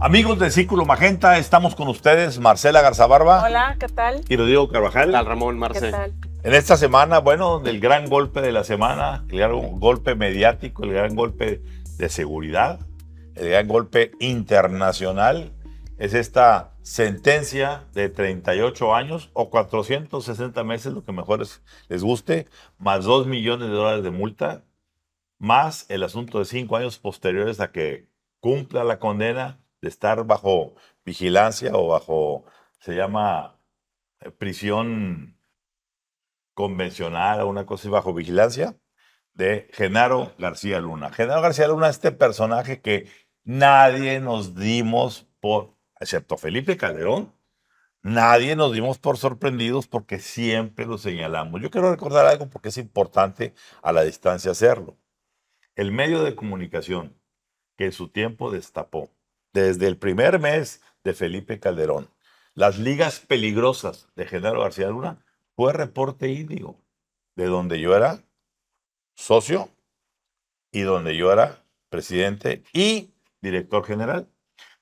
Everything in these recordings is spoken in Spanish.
Amigos del Círculo Magenta, estamos con ustedes, Marcela Garzabarba. Hola, ¿qué tal? Y Rodrigo Carvajal. ¿Qué tal, Ramón, Marcela? En esta semana, bueno, del gran golpe de la semana, el gran golpe mediático, el gran golpe de seguridad, el gran golpe internacional, es esta sentencia de 38 años o 460 meses, lo que mejor les guste, más 2 millones de dólares de multa, más el asunto de 5 años posteriores a que cumpla la condena de estar bajo vigilancia o bajo, se llama eh, prisión convencional o una cosa bajo vigilancia, de Genaro García Luna. Genaro García Luna, es este personaje que nadie nos dimos por, excepto Felipe Calderón, nadie nos dimos por sorprendidos porque siempre lo señalamos. Yo quiero recordar algo porque es importante a la distancia hacerlo. El medio de comunicación que en su tiempo destapó desde el primer mes de Felipe Calderón. Las ligas peligrosas de Genaro García Luna fue Reporte Índigo, de donde yo era socio y donde yo era presidente y director general,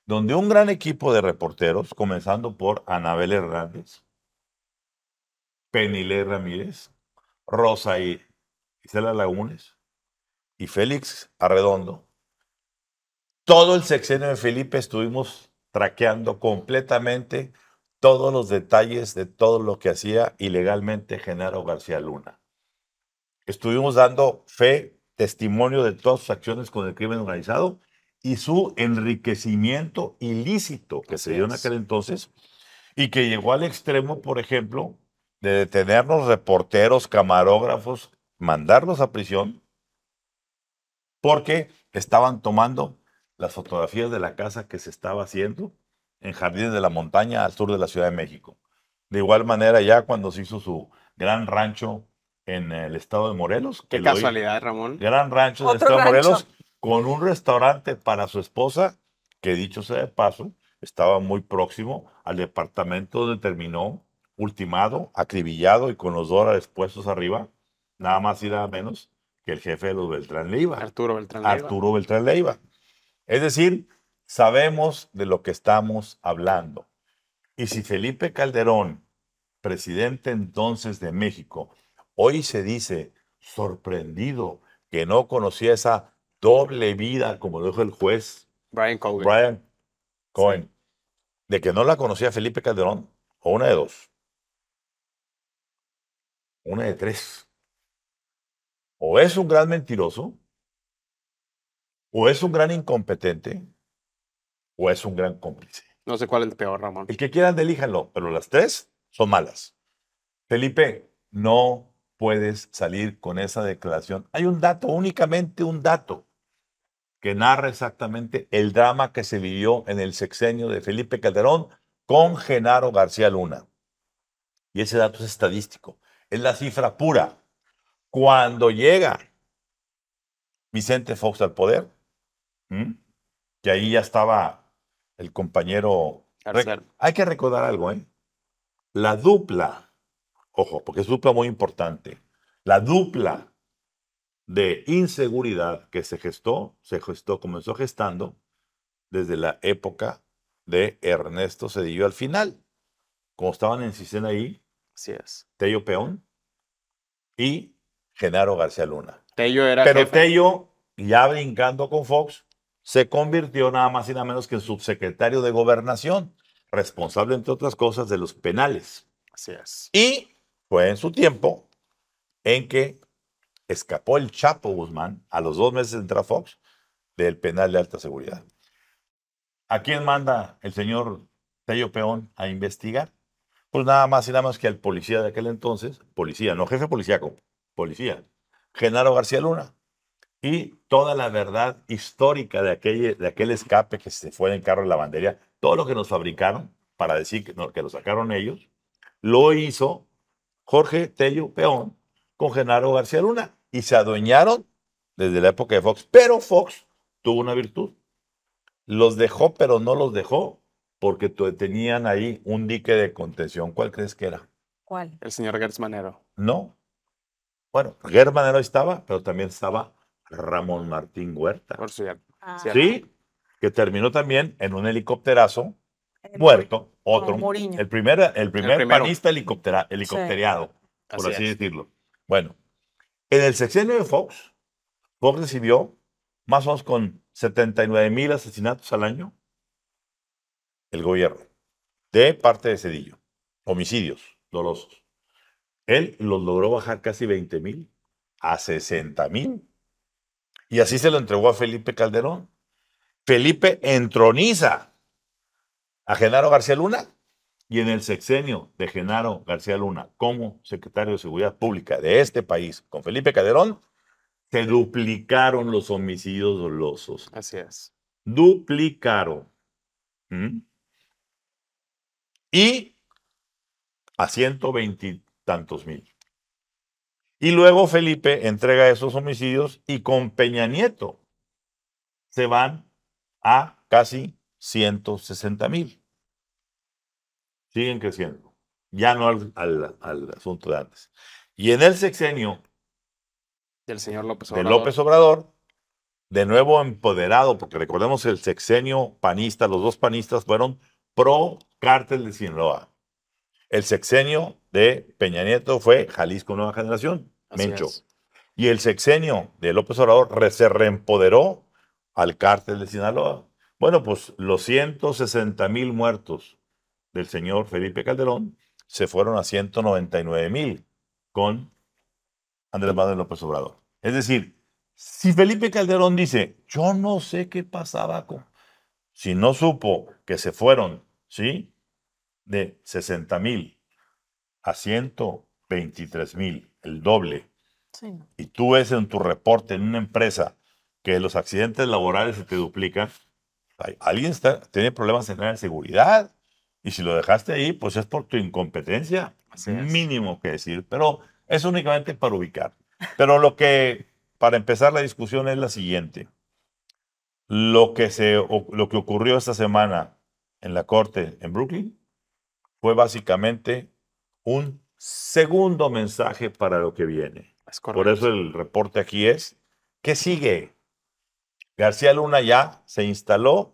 donde un gran equipo de reporteros, comenzando por Anabel Hernández, Penile Ramírez, Rosa y Isela Lagunes y Félix Arredondo, todo el sexenio de Felipe estuvimos traqueando completamente todos los detalles de todo lo que hacía ilegalmente Genaro García Luna. Estuvimos dando fe, testimonio de todas sus acciones con el crimen organizado y su enriquecimiento ilícito que se dio en aquel entonces y que llegó al extremo, por ejemplo, de detenernos reporteros, camarógrafos, mandarlos a prisión porque estaban tomando las fotografías de la casa que se estaba haciendo en Jardines de la Montaña al sur de la Ciudad de México. De igual manera, ya cuando se hizo su gran rancho en el estado de Morelos. Qué casualidad, Ramón. Gran rancho del estado de Morelos con un restaurante para su esposa, que dicho sea de paso, estaba muy próximo al departamento donde terminó ultimado, acribillado y con los dólares puestos arriba, nada más y nada menos que el jefe de los Beltrán Leiva. Arturo Beltrán Leiva. Arturo Beltrán Leiva es decir, sabemos de lo que estamos hablando. Y si Felipe Calderón, presidente entonces de México, hoy se dice sorprendido que no conocía esa doble vida, como dijo el juez Brian Cohen, de que no la conocía Felipe Calderón, o una de dos, una de tres. O es un gran mentiroso, o es un gran incompetente o es un gran cómplice. No sé cuál es el peor, Ramón. El que quieran, delíjanlo. pero las tres son malas. Felipe, no puedes salir con esa declaración. Hay un dato, únicamente un dato, que narra exactamente el drama que se vivió en el sexenio de Felipe Calderón con Genaro García Luna. Y ese dato es estadístico, es la cifra pura. Cuando llega Vicente Fox al poder, que ahí ya estaba el compañero. Hay que recordar algo, ¿eh? La dupla, ojo, porque es dupla muy importante. La dupla de inseguridad que se gestó, se gestó, comenzó gestando desde la época de Ernesto Cedillo al final. Como estaban en Cisena ahí, es. Tello Peón y Genaro García Luna. Pero Tello, ya brincando con Fox, se convirtió nada más y nada menos que en subsecretario de gobernación, responsable, entre otras cosas, de los penales. Así Y fue en su tiempo en que escapó el Chapo Guzmán a los dos meses de entrar Fox del penal de alta seguridad. ¿A quién manda el señor Tello Peón a investigar? Pues nada más y nada más que al policía de aquel entonces, policía, no jefe policíaco, policía, Genaro García Luna y toda la verdad histórica de aquel, de aquel escape que se fue en carro de lavandería, todo lo que nos fabricaron para decir que, que lo sacaron ellos, lo hizo Jorge Tello Peón con Genaro García Luna y se adueñaron desde la época de Fox. Pero Fox tuvo una virtud. Los dejó, pero no los dejó, porque tenían ahí un dique de contención. ¿Cuál crees que era? ¿Cuál? El señor Gertz Manero. No. Bueno, Gertz Manero estaba, pero también estaba Ramón Martín Huerta. Por cierto. Ah. Sí, que terminó también en un helicópterazo muerto, otro. El primer, el primer panista helicóptera, por así, decirlo. Bueno, en el sexenio de Fox, Fox recibió más o menos con 79 mil asesinatos al año el gobierno de parte de Cedillo. Homicidios dolosos. Él los logró bajar casi 20 mil a 60 mil y así se lo entregó a Felipe Calderón. Felipe entroniza a Genaro García Luna y en el sexenio de Genaro García Luna como secretario de Seguridad Pública de este país con Felipe Calderón, se duplicaron los homicidios dolosos. Así es. Duplicaron. ¿Mm? Y a 120 tantos mil. Y luego Felipe entrega esos homicidios y con Peña Nieto se van a casi 160 mil. Siguen creciendo, ya no al, al, asunto de antes. Y en el sexenio del señor López Obrador. De López Obrador, de nuevo empoderado, porque recordemos el sexenio panista, los dos panistas fueron pro cártel de Sinaloa. El sexenio de Peña Nieto fue Jalisco Nueva Generación, Mencho. Y el sexenio de López Obrador se reempoderó al cártel de Sinaloa. Bueno, pues los 160 mil muertos del señor Felipe Calderón se fueron a 199 mil con Andrés Manuel López Obrador. Es decir, si Felipe Calderón dice, yo no sé qué pasaba con... Si no supo que se fueron, ¿sí? de 60 mil a 123 mil, el doble. Y tú ves en tu reporte en una empresa que los accidentes laborales se te duplican, alguien está, tiene problemas en la seguridad. Y si lo dejaste ahí, pues es por tu incompetencia. mínimo que decir, pero es únicamente para ubicar. Pero lo que, para empezar la discusión, es la siguiente. Lo que, se, lo que ocurrió esta semana en la corte en Brooklyn fue básicamente un segundo mensaje para lo que viene. Por eso el reporte aquí es, ¿qué sigue? García Luna ya se instaló.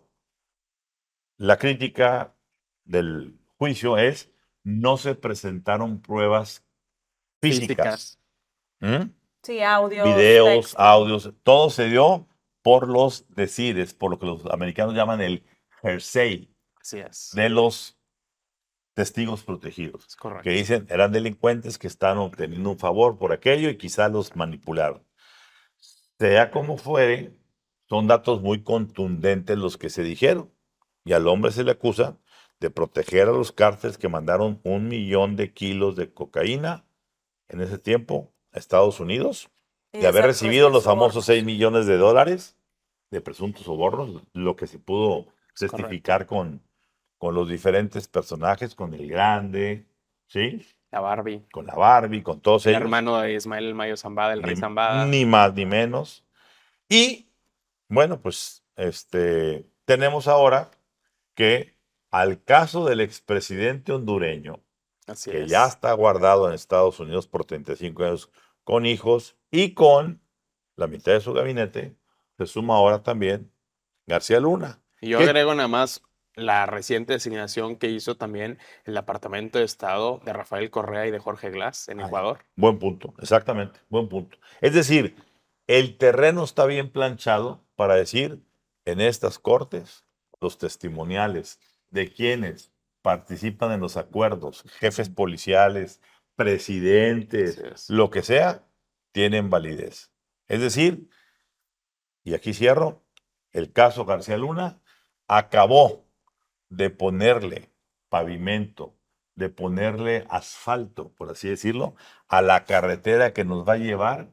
La crítica del juicio es, no se presentaron pruebas físicas. ¿Mm? Sí, audios. Videos, audios. Todo se dio por los decides, por lo que los americanos llaman el hearsay. Así es. De los testigos protegidos. correcto. Que dicen, eran delincuentes que están obteniendo un favor por aquello y quizá los manipularon. Sea como fuere, son datos muy contundentes los que se dijeron. Y al hombre se le acusa de proteger a los cárteles que mandaron un millón de kilos de cocaína en ese tiempo a Estados Unidos, de haber recibido los famosos 6 millones de dólares de presuntos sobornos, lo que se pudo certificar con, con los diferentes personajes, con el grande, ¿sí? La Barbie. Con la Barbie, con todos ellos. El hermano de Ismael Mayo Zambada, el rey Zambada. Ni más ni menos. Y bueno, pues este, tenemos ahora que al caso del expresidente hondureño, que ya está guardado en Estados Unidos por 35 años con hijos y con la mitad de su gabinete, se suma ahora también García Luna. Y yo agrego nada más la reciente designación que hizo también el apartamento de Estado de Rafael Correa y de Jorge Glass en ah, Ecuador. Buen punto, exactamente, buen punto. Es decir, el terreno está bien planchado para decir, en estas cortes, los testimoniales de quienes participan en los acuerdos, jefes policiales, presidentes, lo que sea, tienen validez. Es decir, y aquí cierro, el caso García Luna acabó de ponerle pavimento, de ponerle asfalto, por así decirlo, a la carretera que nos va a llevar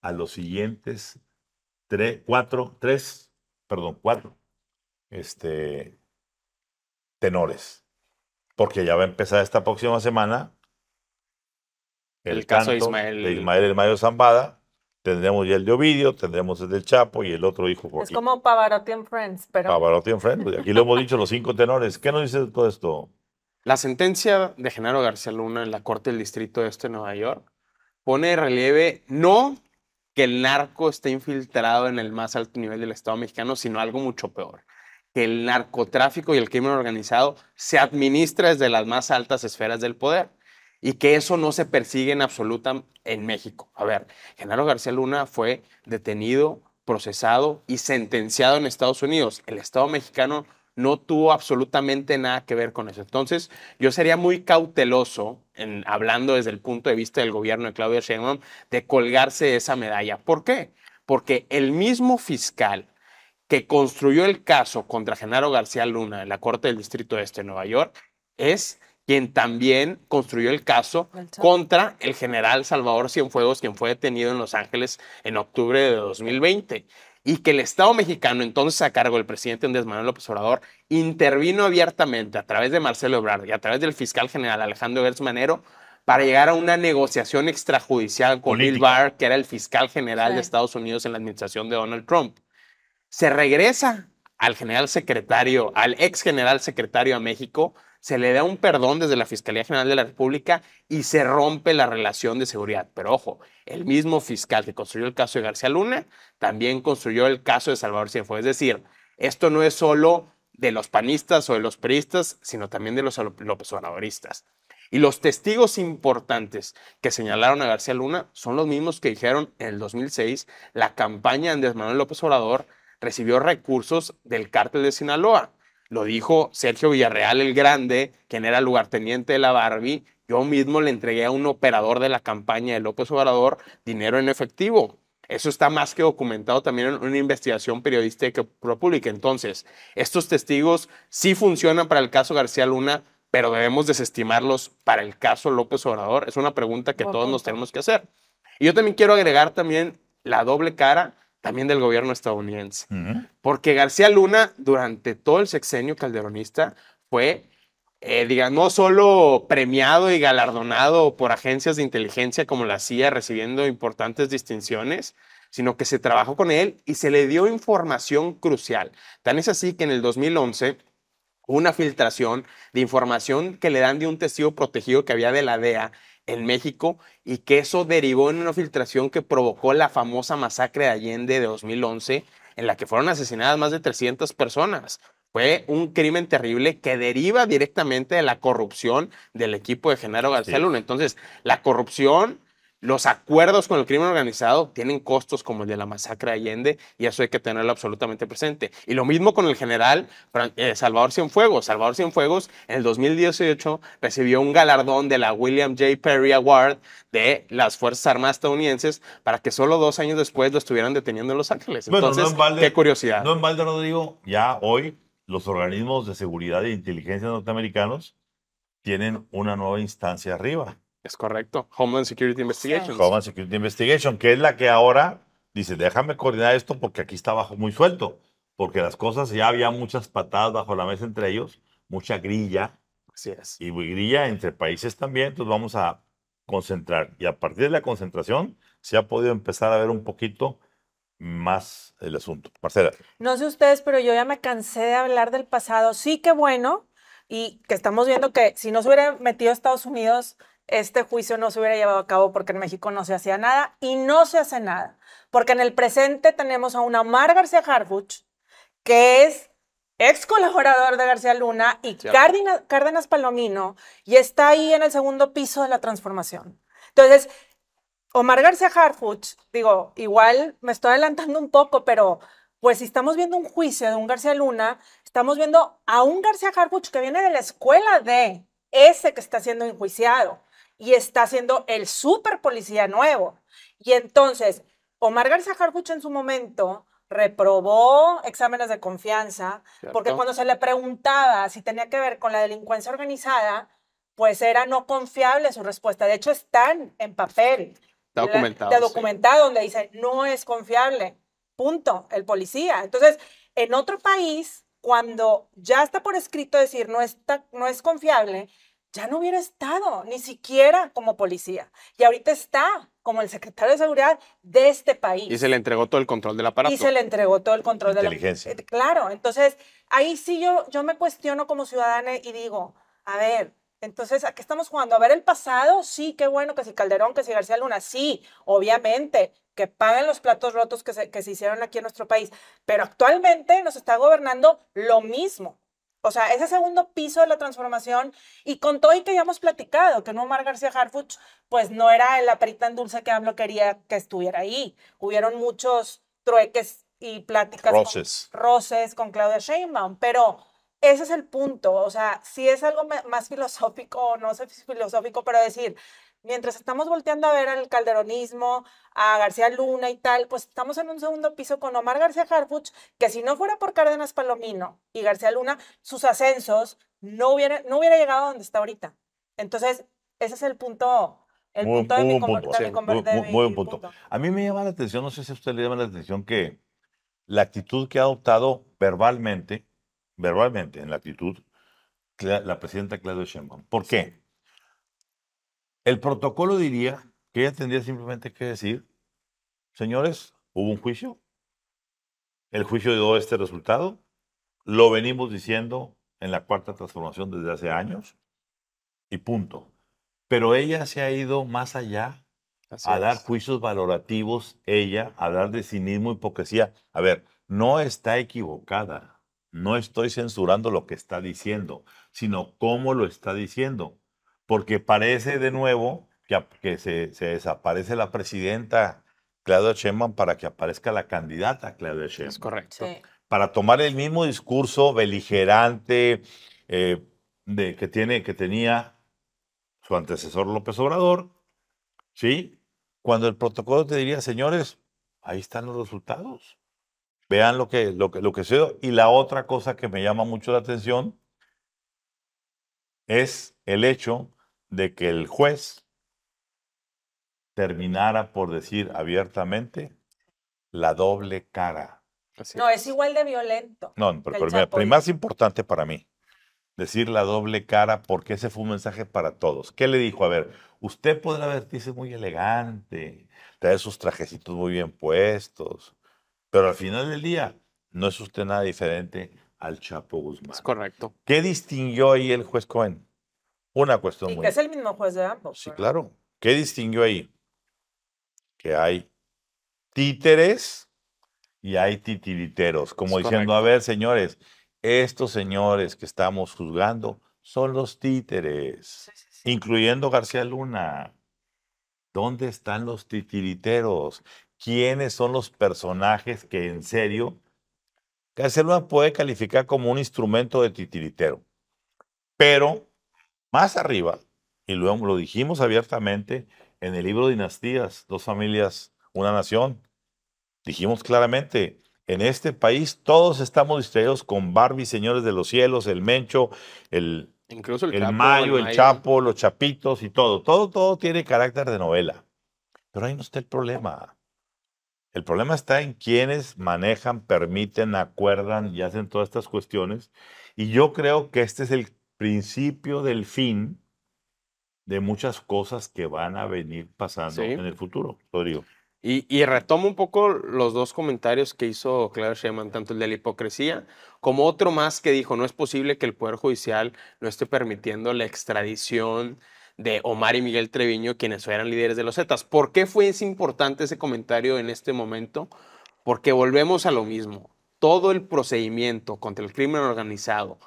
a los siguientes tres, cuatro, tres, perdón, cuatro este, tenores. Porque ya va a empezar esta próxima semana el, caso canto de Ismael, Zambada, Tendremos ya el de Ovidio, tendremos el del Chapo y el otro hijo. Es como Pavarotti and Friends, pero. Pavarotti and Friends, aquí lo hemos dicho los cinco tenores. ¿Qué nos dice de todo esto? La sentencia de Genaro García Luna en la Corte del Distrito Este de Nueva York pone de relieve no que el narco esté infiltrado en el más alto nivel del Estado mexicano, sino algo mucho peor, que el narcotráfico y el crimen organizado se administra desde las más altas esferas del poder y que eso no se persigue en absoluta en México. A ver, Genaro García Luna fue detenido, procesado y sentenciado en Estados Unidos. El Estado mexicano no tuvo absolutamente nada que ver con eso. Entonces, yo sería muy cauteloso, en, hablando desde el punto de vista del gobierno de Claudia Sheinbaum, de colgarse esa medalla. ¿Por qué? Porque el mismo fiscal que construyó el caso contra Genaro García Luna en la Corte del Distrito Este de Nueva York es quien también construyó el caso contra el general Salvador Cienfuegos, quien fue detenido en Los Ángeles en octubre de 2020 y que el Estado mexicano, entonces a cargo del presidente Andrés Manuel López Obrador, intervino abiertamente a través de Marcelo Ebrard y a través del fiscal general Alejandro Gertz Manero para llegar a una negociación extrajudicial con Bill Barr, que era el fiscal general de Estados Unidos en la administración de Donald Trump. Se regresa al general secretario, al ex general secretario a México se le da un perdón desde la Fiscalía General de la República y se rompe la relación de seguridad. Pero ojo, el mismo fiscal que construyó el caso de García Luna también construyó el caso de Salvador Cienfuegos. Es decir, esto no es solo de los panistas o de los peristas, sino también de los López Obradoristas. Y los testigos importantes que señalaron a García Luna son los mismos que dijeron en el 2006 la campaña de Manuel López Obrador recibió recursos del cártel de Sinaloa. Lo dijo Sergio Villarreal el Grande, quien era lugarteniente de la Barbie. Yo mismo le entregué a un operador de la campaña de López Obrador dinero en efectivo. Eso está más que documentado también en una investigación periodística pública. Entonces, estos testigos sí funcionan para el caso García Luna, pero debemos desestimarlos para el caso López Obrador. Es una pregunta que todos nos tenemos que hacer. Y yo también quiero agregar también la doble cara también del gobierno estadounidense. Porque García Luna, durante todo el sexenio calderonista, fue, eh, digamos, no solo premiado y galardonado por agencias de inteligencia como la CIA, recibiendo importantes distinciones, sino que se trabajó con él y se le dio información crucial. Tan es así que en el 2011 una filtración de información que le dan de un testigo protegido que había de la DEA en México y que eso derivó en una filtración que provocó la famosa masacre de Allende de 2011, en la que fueron asesinadas más de 300 personas. Fue un crimen terrible que deriva directamente de la corrupción del equipo de Genaro García Luna. Entonces, la corrupción los acuerdos con el crimen organizado tienen costos como el de la masacre de Allende y eso hay que tenerlo absolutamente presente. Y lo mismo con el general eh, Salvador Cienfuegos. Salvador Cienfuegos en el 2018 recibió un galardón de la William J. Perry Award de las Fuerzas Armadas estadounidenses para que solo dos años después lo estuvieran deteniendo en Los Ángeles. Entonces, qué curiosidad. No en balde, Rodrigo, ya hoy los organismos de seguridad e inteligencia norteamericanos tienen una nueva instancia arriba es correcto. Homeland Security Investigation. Homeland Security Investigation, que es la que ahora dice, déjame coordinar esto porque aquí está bajo muy suelto. Porque las cosas ya había muchas patadas bajo la mesa entre ellos, mucha grilla. Así es. Y grilla entre países también. Entonces vamos a concentrar. Y a partir de la concentración se ha podido empezar a ver un poquito más el asunto. Marcela. No sé ustedes, pero yo ya me cansé de hablar del pasado. Sí que bueno, y que estamos viendo que si no se hubiera metido Estados Unidos, este juicio no se hubiera llevado a cabo porque en México no se hacía nada y no se hace nada. Porque en el presente tenemos a una Mar García Harfuch, que es ex colaborador de García Luna y Cárdenas, Palomino, y está ahí en el segundo piso de la transformación. Entonces, Omar García Harfuch, digo, igual me estoy adelantando un poco, pero pues si estamos viendo un juicio de un García Luna, estamos viendo a un García Harfuch que viene de la escuela de ese que está siendo enjuiciado y está siendo el super policía nuevo. Y entonces, Omar García Harfuch en su momento reprobó exámenes de confianza, porque cuando se le preguntaba si tenía que ver con la delincuencia organizada, pues era no confiable su respuesta. De hecho, están en papel. documentado. donde dice, no es confiable. Punto. El policía. Entonces, en otro país, cuando ya está por escrito decir no, está, no es confiable, ya no hubiera estado ni siquiera como policía. Y ahorita está como el secretario de seguridad de este país. Y se le entregó todo el control del aparato. Y se le entregó todo el control de la Claro, entonces ahí sí yo, yo me cuestiono como ciudadana y digo, a ver, entonces, ¿a qué estamos jugando? ¿A ver el pasado? Sí, qué bueno que si Calderón, que si García Luna, sí, obviamente, que paguen los platos rotos que que se hicieron aquí en nuestro país. Pero actualmente nos está gobernando lo mismo. O sea, ese segundo piso de la transformación, y con todo y que ya hemos platicado, que no Omar García Harfuch, pues no era la perita en dulce que AMLO quería que estuviera ahí. Hubieron muchos trueques y pláticas. Roces. Con, con Claudia Sheinbaum, pero ese es el punto. O sea, si es algo más filosófico, no sé si filosófico, pero decir, mientras estamos volteando a ver al calderonismo, a García Luna y tal, pues estamos en un segundo piso con Omar García Harfuch, que si no fuera por Cárdenas Palomino y García Luna, sus ascensos no hubiera, no hubiera llegado a donde está ahorita. Entonces, ese es el punto. El muy, de mi buen punto. muy, buen punto. A mí me llama la atención, no sé si a usted le llama la atención, que la actitud que ha adoptado verbalmente, verbalmente, en la actitud, la, presidenta Claudia Sheinbaum. ¿Por qué? El protocolo diría que ella tendría simplemente que decir, señores, hubo un juicio, el juicio dio este resultado, lo venimos diciendo en la cuarta transformación desde hace años, y punto. Pero ella se ha ido más allá a dar juicios valorativos, ella, a hablar de cinismo, hipocresía. A ver, no está equivocada. No estoy censurando lo que está diciendo, sino cómo lo está diciendo porque parece de nuevo que, se, desaparece la presidenta Claudia Sheinbaum para que aparezca la candidata Claudia Sheinbaum. Es correcto. Para tomar el mismo discurso beligerante eh, de, que, tiene, que tenía su antecesor López Obrador, ¿sí? Cuando el protocolo te diría, señores, ahí están los resultados. Vean lo que, lo que, lo que se Y la otra cosa que me llama mucho la atención es el hecho de que el juez terminara por decir abiertamente la doble cara. no, es. igual de violento. No, pero, más importante para mí, decir la doble cara porque ese fue un mensaje para todos. ¿Qué le dijo? A ver, usted podrá vestirse muy elegante, trae sus trajecitos muy bien puestos, pero al final del día no es usted nada diferente al Chapo Guzmán. Es correcto. ¿Qué distinguió ahí el juez Cohen? Una cuestión muy... es el mismo juez de ambos. Sí, claro. ¿Qué distinguió ahí? Que hay títeres y hay titiriteros, como diciendo, a ver, señores, estos señores que estamos juzgando son los títeres, incluyendo García Luna. ¿Dónde están los titiriteros? ¿Quiénes son los personajes que en serio García Luna puede calificar como un instrumento de titiritero? Pero más arriba, y luego lo dijimos abiertamente en el libro Dinastías, dos familias, una nación, dijimos claramente, en este país todos estamos distraídos con Barbie, señores de los cielos, el Mencho, el, Incluso el, Mayo, el, Chapo, los Chapitos y todo. Todo, todo tiene carácter de novela. Pero ahí no está el problema. El problema está en quienes manejan, permiten, acuerdan y hacen todas estas cuestiones. Y yo creo que este es el principio del fin de muchas cosas que van a venir pasando en el futuro, Y, retomo un poco los dos comentarios que hizo Claire Sheman, tanto el de la hipocresía como otro más que dijo, no es posible que el Poder Judicial no esté permitiendo la extradición de Omar y Miguel Treviño, quienes eran líderes de los Zetas. ¿Por qué fue importante ese comentario en este momento? Porque volvemos a lo mismo. Todo el procedimiento contra el crimen organizado,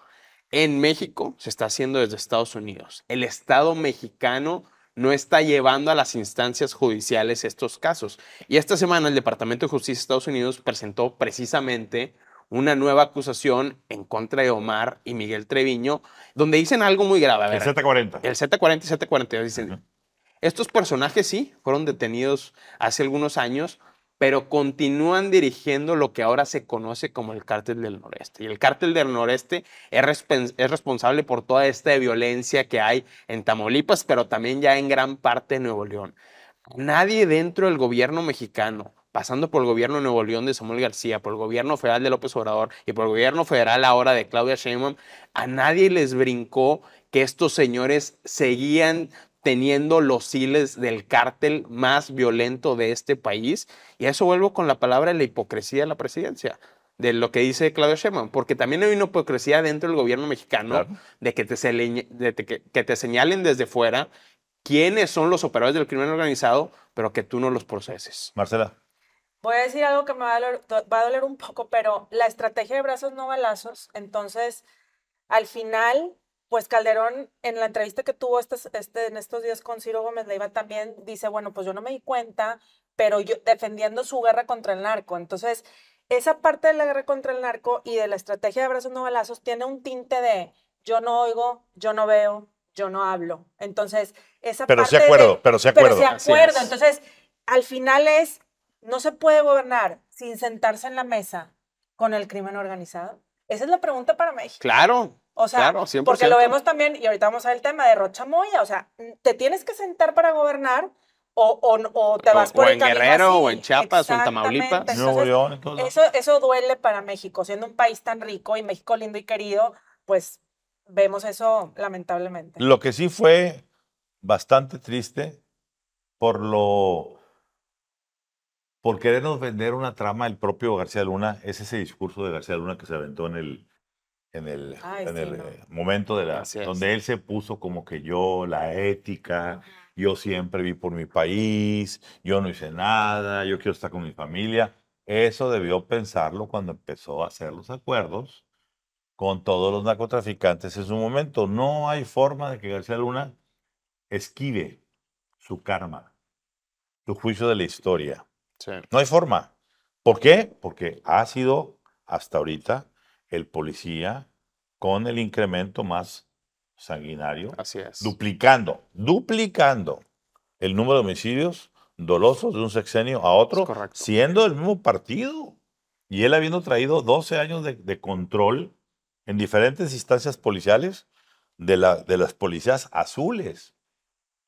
en México se está haciendo desde Estados Unidos. El Estado mexicano no está llevando a las instancias judiciales estos casos. Y esta semana el Departamento de Justicia de Estados Unidos presentó precisamente una nueva acusación en contra de Omar y Miguel Treviño, donde dicen algo muy grave. el Z40. El Z40 y Z42 dicen, estos personajes sí fueron detenidos hace algunos años, pero continúan dirigiendo lo que ahora se conoce como el cártel del noreste. Y el cártel del noreste es, responsable por toda esta violencia que hay en Tamaulipas, pero también ya en gran parte de Nuevo León. Nadie dentro del gobierno mexicano, pasando por el gobierno de Nuevo León de Samuel García, por el gobierno federal de López Obrador y por el gobierno federal ahora de Claudia Sheinbaum, a nadie les brincó que estos señores seguían teniendo los hiles del cártel más violento de este país. Y a eso vuelvo con la palabra de la hipocresía de la presidencia de lo que dice Claudio Scheman, porque también hay una hipocresía dentro del gobierno mexicano de, que te, de que, te señalen desde fuera quiénes son los operadores del crimen organizado, pero que tú no los proceses. Marcela. Voy a decir algo que me va a doler, va a doler un poco, pero la estrategia de brazos no balazos, entonces al final pues Calderón, en la entrevista que tuvo este, en estos días con Ciro Gómez Leiva, también dice, bueno, pues yo no me di cuenta, pero yo defendiendo su guerra contra el narco. Entonces, esa parte de la guerra contra el narco y de la estrategia de abrazos no balazos tiene un tinte de yo no oigo, yo no veo, yo no hablo. Entonces, esa pero Sí acuerdo, pero se sí acuerdo, acuerdo. Entonces, al final es, no se puede gobernar sin sentarse en la mesa con el crimen organizado. Esa es la pregunta para México. Claro, o sea, porque lo vemos también, y ahorita vamos a el tema de Rocha Moya, o sea, te tienes que sentar para gobernar o, te vas en Guerrero, o en Chiapas, o en Tamaulipas. eso, eso duele para México, siendo un país tan rico y México lindo y querido, pues vemos eso lamentablemente. Lo que sí fue bastante triste por lo por querernos vender una trama del propio García Luna, es ese discurso de García Luna que se aventó en el en el, en el eh, momento de la, donde él se puso como que yo, la ética, yo siempre vi por mi país, yo no hice nada, yo quiero estar con mi familia. Eso debió pensarlo cuando empezó a hacer los acuerdos con todos los narcotraficantes en su momento. No hay forma de que García Luna esquive su karma, su juicio de la historia. No hay forma. ¿Por qué? Porque ha sido hasta ahorita el policía con el incremento más sanguinario. Duplicando, duplicando el número de homicidios dolosos de un sexenio a otro, siendo del mismo partido. Y él habiendo traído 12 años de, control en diferentes instancias policiales de, la, de las policías azules.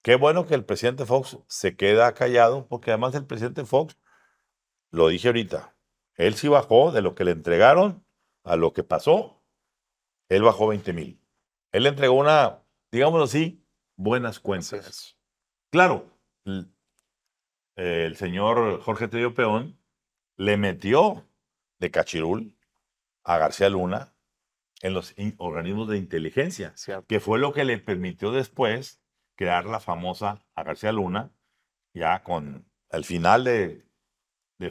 Qué bueno que el presidente Fox se queda callado, porque además el presidente Fox, lo dije ahorita, él sí bajó de lo que le entregaron a lo que pasó, él bajó 20 mil. Él entregó una, digamos así, buenas cuentas. Claro, el, señor Jorge Tello Peón le metió de cachirul a García Luna en los organismos de inteligencia, que fue lo que le permitió después crear la famosa a García Luna, ya con al final de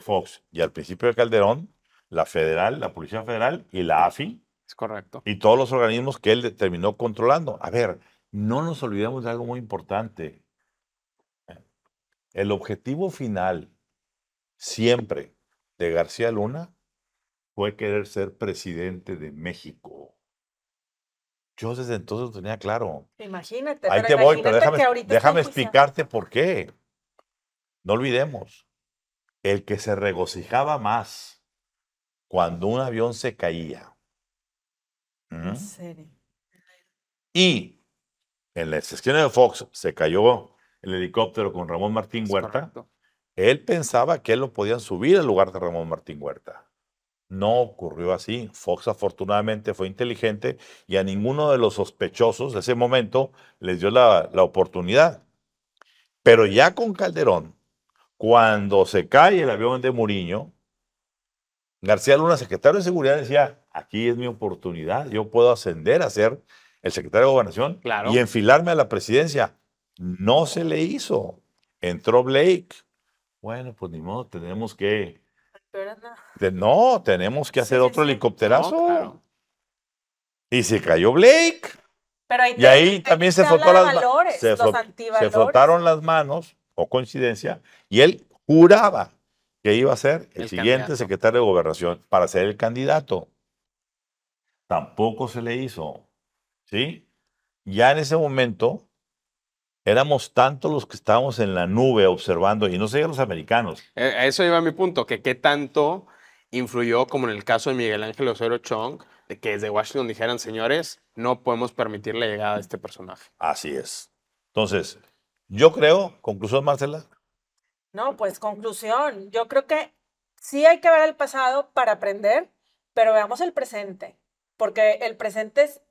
Fox y al principio de Calderón, la federal, la Policía Federal y la AFI. Es correcto. Y todos los organismos que él terminó controlando. A ver, no nos olvidemos de algo muy importante. El objetivo final, siempre, de García Luna fue querer ser presidente de México. Yo desde entonces lo tenía claro. Imagínate. Ahí te voy, pero déjame explicarte por qué. No olvidemos, el que se regocijaba más cuando un avión se caía. Y en la sección de Fox se cayó el helicóptero con Ramón Martín Huerta. Él pensaba que él lo podían subir al lugar de Ramón Martín Huerta. No ocurrió así. Fox afortunadamente fue inteligente y a ninguno de los sospechosos de ese momento les dio la, la oportunidad. Pero ya con Calderón, cuando se cae el avión de Muriño, García Luna, secretario de Seguridad, decía, aquí es mi oportunidad, yo puedo ascender a ser el secretario de Gobernación y enfilarme a la presidencia. No se le hizo. Entró Blake. Bueno, pues ni modo, tenemos que... no, tenemos que hacer otro helicóptero. Y se cayó Blake. Pero ahí y ahí también se las se frotaron las manos, o coincidencia, y él juraba iba a ser el, siguiente secretario de gobernación para ser el candidato. Tampoco se le hizo. ¿Sí? Ya en ese momento éramos tantos los que estábamos en la nube observando, y no sé los americanos. Eh, a eso iba mi punto, que qué tanto influyó, como en el caso de Miguel Ángel Osorio Chong, de que desde Washington dijeran, señores, no podemos permitir la llegada de este personaje. Así es. Entonces, yo creo, conclusión Marcela, no, pues conclusión, yo creo que sí hay que ver el pasado para aprender, pero veamos el presente, porque el presente es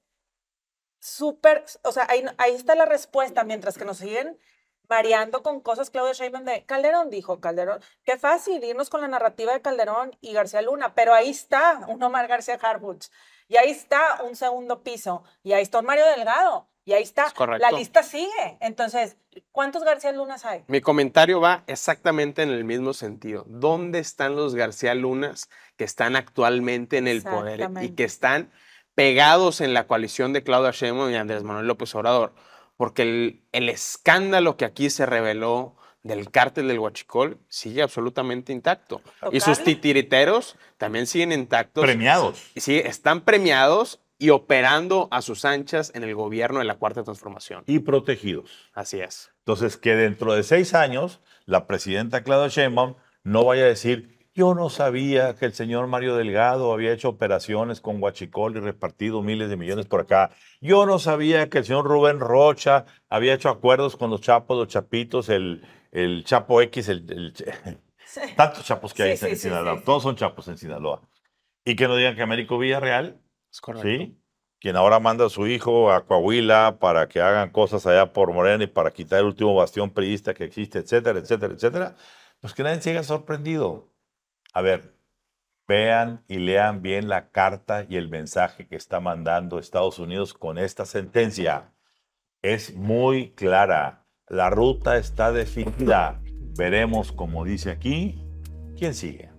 súper, o sea, ahí, está la respuesta, mientras que nos siguen variando con cosas, Claudia Sheinbaum de Calderón dijo, Calderón, qué fácil irnos con la narrativa de Calderón y García Luna, pero ahí está un Omar García Harbuch, y ahí está un segundo piso, y ahí está un Mario Delgado, y ahí está. la lista sigue. Entonces, ¿cuántos García Lunas hay? Mi comentario va exactamente en el mismo sentido. ¿Dónde están los García Lunas que están actualmente en el poder y que están pegados en la coalición de Claudia Sheinbaum y Andrés Manuel López Obrador? Porque el, escándalo que aquí se reveló del cártel del Huachicol sigue absolutamente intacto. Y sus titiriteros también siguen intactos. Premiados. Sí, están premiados y operando a sus anchas en el gobierno de la Cuarta Transformación. Y protegidos. Así es. Entonces, que dentro de seis años la presidenta Claudia Sheinbaum no vaya a decir, yo no sabía que el señor Mario Delgado había hecho operaciones con Huachicol y repartido miles de millones por acá. Yo no sabía que el señor Rubén Rocha había hecho acuerdos con los chapos, los chapitos, el, el Chapo X, el, tantos chapos que hay en Sinaloa. Todos son chapos en Sinaloa. Y que no digan que Américo Villarreal ¿Sí? Quien ahora manda a su hijo a Coahuila para que hagan cosas allá por Morena y para quitar el último bastión periodista que existe, etcétera, etcétera, etcétera. Pues que nadie siga sorprendido. A ver, vean y lean bien la carta y el mensaje que está mandando Estados Unidos con esta sentencia. Es muy clara. La ruta está definida. Veremos, como dice aquí, quién sigue.